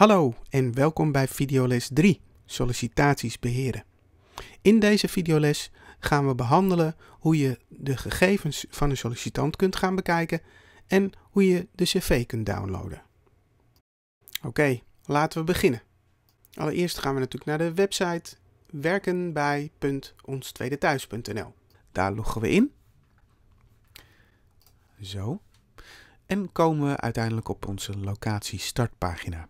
Hallo en welkom bij videoles 3, sollicitaties beheren. In deze videoles gaan we behandelen hoe je de gegevens van een sollicitant kunt gaan bekijken en hoe je de cv kunt downloaden. Oké, laten we beginnen. Allereerst gaan we natuurlijk naar de website werkenbij.onstweedethuis.nl. Daar loggen we in. Zo en komen we uiteindelijk op onze locatie startpagina.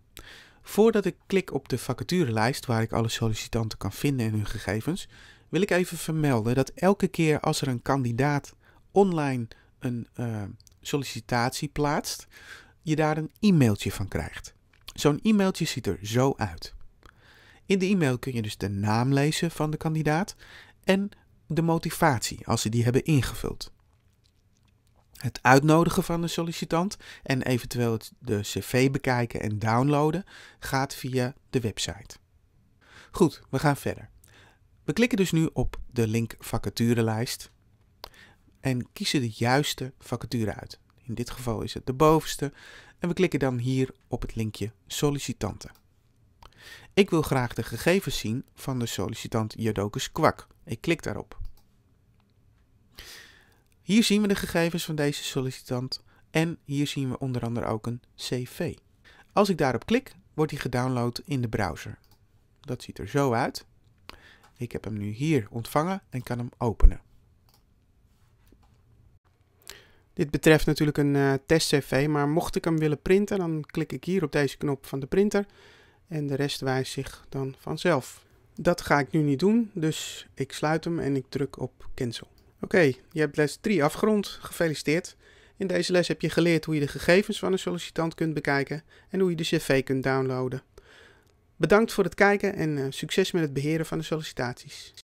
Voordat ik klik op de vacaturelijst waar ik alle sollicitanten kan vinden en hun gegevens, wil ik even vermelden dat elke keer als er een kandidaat online een eh, sollicitatie plaatst, je daar een e-mailtje van krijgt. Zo'n e-mailtje ziet er zo uit. In de e-mail kun je dus de naam lezen van de kandidaat en de motivatie als ze die hebben ingevuld het uitnodigen van de sollicitant en eventueel de cv bekijken en downloaden gaat via de website. Goed, we gaan verder. We klikken dus nu op de link vacaturelijst en kiezen de juiste vacature uit. In dit geval is het de bovenste en we klikken dan hier op het linkje sollicitanten. Ik wil graag de gegevens zien van de sollicitant Jodokus Kwak. Ik klik daarop. Hier zien we de gegevens van deze sollicitant en hier zien we onder andere ook een cv. Als ik daarop klik, wordt die gedownload in de browser. Dat ziet er zo uit. Ik heb hem nu hier ontvangen en kan hem openen. Dit betreft natuurlijk een eh, test CV, maar mocht ik hem willen printen, dan klik ik hier op deze knop van de printer en de rest wijst zich dan vanzelf. Dat ga ik nu niet doen, dus ik sluit hem en ik druk op cancel. Oké, je hebt les 3 afgerond. Gefeliciteerd. In deze les heb je geleerd hoe je de gegevens van een sollicitant kunt bekijken en hoe je de cv kunt downloaden. Bedankt voor het kijken en eh, succes met het beheren van de sollicitaties.